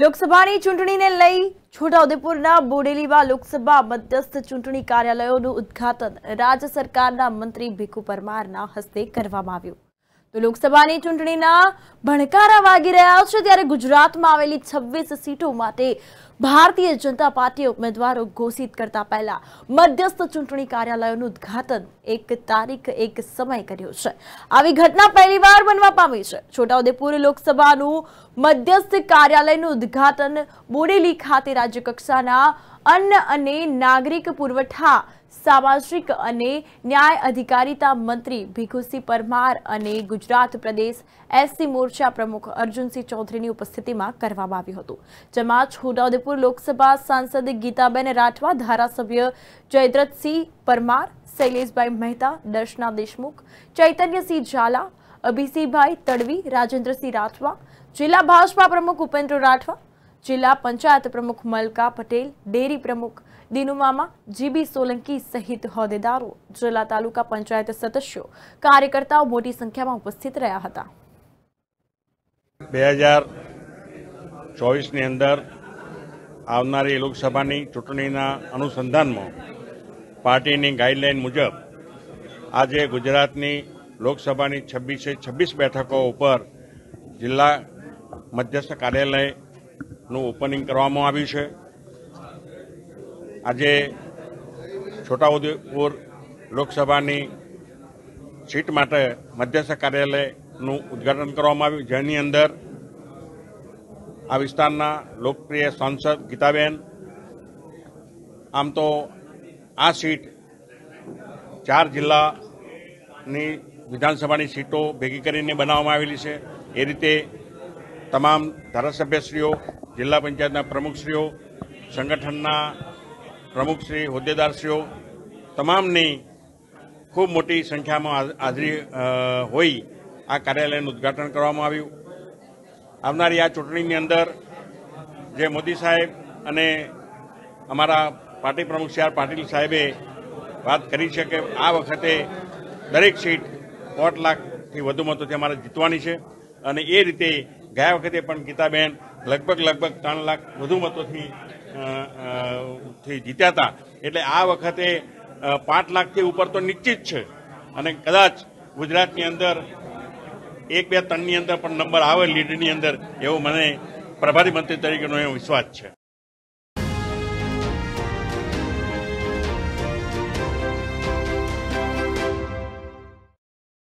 લોકસભાની ચૂંટણીને લઈ છોટાઉદેપુરના બોડેલીમાં લોકસભા મધ્યસ્થ ચૂંટણી કાર્યાલયોનું ઉદ્ઘાટન રાજ્ય સરકારના મંત્રી ભીખુ પરમારના હસ્તે કરવામાં આવ્યું તો લોકસભાની ચૂંટણીના ભણકારા વાગી રહ્યા છે ત્યારે ગુજરાતમાં આવેલી છવ્વીસ સીટો માટે ભારતીય જનતા પાર્ટીએ ઉમેદવારો ઘોષિત કરતા પહેલા મધ્યસ્થ ચૂંટણી કાર્યાલયોનું ઉદ્ઘાટન એક તારીખ એક સમય કર્યો છે આવી ઘટના પહેલીવાર બનવા પામી છે છોટાઉદેપુર લોકસભાનું મધ્યસ્થ કાર્યાલયનું ઉદ્ઘાટન બોડેલી ખાતે રાજ્યકક્ષાના અન્ન અને નાગરિક પુરવઠા સામાજિક અને ન્યાય અધિકારીતા મંત્રી ભીખુસિંહ પરમાર અને ગુજરાત પ્રદેશ એસસી મોરચા પ્રમુખ અર્જુનસિંહ ચૌધરીની ઉપસ્થિતિમાં કરવામાં આવ્યું હતું જેમાં છોટાઉદેપુર લોકસભા સાંસદ ગીતાબેન રાઠવા ધારાસભ્ય જયદ્રથસિંહ પરમાર શૈલેષભાઈ મહેતા દર્શના દેશમુખ ચૈતન્યસિંહ ઝાલા અભિસિંહભાઈ તડવી રાજેન્દ્રસિંહ રાઠવા જિલ્લા ભાજપા પ્રમુખ ઉપેન્દ્ર રાઠવા જિલ્લા પંચાયત પ્રમુખ મલકા પટેલ ડેરી પ્રમુખ દિનુમામા જીબી સોલંકી સહિત હોદેદારો જિલ્લા તાલુકા પંચાયત સદસ્યો કાર્યકર્તાઓ મોટી સંખ્યામાં ઉપસ્થિત રહ્યા હતા બે હજાર ચોવીસની અંદર આવનારી લોકસભાની ચૂંટણીના અનુસંધાનમાં પાર્ટીની ગાઈડલાઈન મુજબ આજે ગુજરાતની લોકસભાની છવ્વીસે છવ્વીસ બેઠકો ઉપર જિલ્લા મધ્યસ્થ કાર્યાલય નું ઓપનિંગ કરવામાં આવ્યું છે આજે છોટાઉદેપુર લોકસભાની સીટ માટે મધ્યસ્થ કાર્યાલયનું ઉદ્ઘાટન કરવામાં આવ્યું જેની અંદર આ વિસ્તારના લોકપ્રિય સાંસદ ગીતાબેન આમ તો આ સીટ ચાર જિલ્લાની વિધાનસભાની સીટો ભેગી કરીને બનાવવામાં આવેલી છે એ રીતે તમામ ધારાસભ્યશ્રીઓ જિલ્લા પંચાયતના પ્રમુખશ્રીઓ સંગઠનના પ્રમુખશ્રી હોદ્દેદારશ્રીઓ તમામની ખૂબ મોટી સંખ્યામાં હાજરી હોઈ આ કાર્યાલયનું ઉદઘાટન કરવામાં આવ્યું આવનારી આ ચૂંટણીની અંદર જે મોદી સાહેબ અને અમારા પાર્ટી પ્રમુખ સી આર પાટીલ સાહેબે વાત કરી છે કે આ વખતે દરેક સીટ પોટ લાખથી વધુ મતોથી અમારે જીતવાની છે અને એ રીતે ગયા વખતે પણ ગીતાબેન લગભગ લગભગ ત્રણ લાખ વધુ મતોથી થી જીત્યા હતા એટલે આ વખતે પાંચ લાખથી ઉપર તો નિશ્ચિત છે અને કદાચ ગુજરાતની અંદર એક બે ત્રણની અંદર પણ નંબર આવે લીડની અંદર એવો મને પ્રભારી મંત્રી તરીકેનો એવો વિશ્વાસ છે